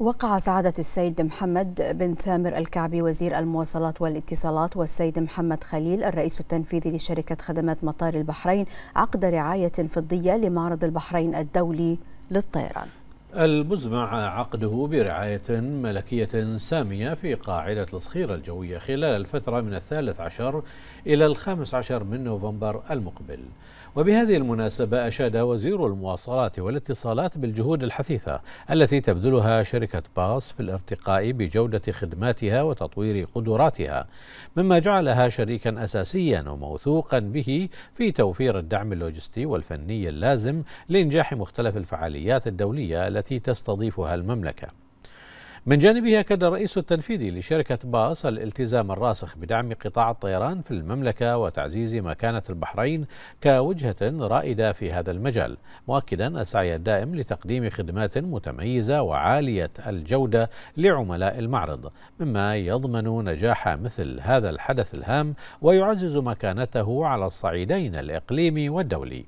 وقع سعادة السيد محمد بن ثامر الكعبي وزير المواصلات والاتصالات والسيد محمد خليل الرئيس التنفيذي لشركة خدمات مطار البحرين عقد رعاية فضية لمعرض البحرين الدولي للطيران المزمع عقده برعاية ملكية سامية في قاعدة الصخيرة الجوية خلال الفترة من الثالث عشر إلى الخامس عشر من نوفمبر المقبل وبهذه المناسبة أشاد وزير المواصلات والاتصالات بالجهود الحثيثة التي تبذلها شركة باص في الارتقاء بجودة خدماتها وتطوير قدراتها مما جعلها شريكا أساسيا وموثوقا به في توفير الدعم اللوجستي والفني اللازم لإنجاح مختلف الفعاليات الدولية التي تستضيفها المملكة من جانبه أكد الرئيس التنفيذي لشركة باص الالتزام الراسخ بدعم قطاع الطيران في المملكة وتعزيز مكانة البحرين كوجهة رائدة في هذا المجال مؤكدا السعي الدائم لتقديم خدمات متميزة وعالية الجودة لعملاء المعرض مما يضمن نجاح مثل هذا الحدث الهام ويعزز مكانته على الصعيدين الإقليمي والدولي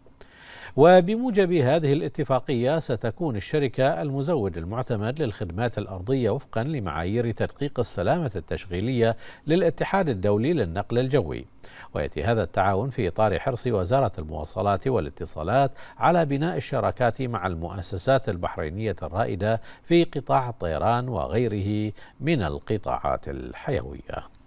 وبموجب هذه الاتفاقية ستكون الشركة المزود المعتمد للخدمات الأرضية وفقا لمعايير تدقيق السلامة التشغيلية للاتحاد الدولي للنقل الجوي ويأتي هذا التعاون في إطار حرص وزارة المواصلات والاتصالات على بناء الشراكات مع المؤسسات البحرينية الرائدة في قطاع الطيران وغيره من القطاعات الحيوية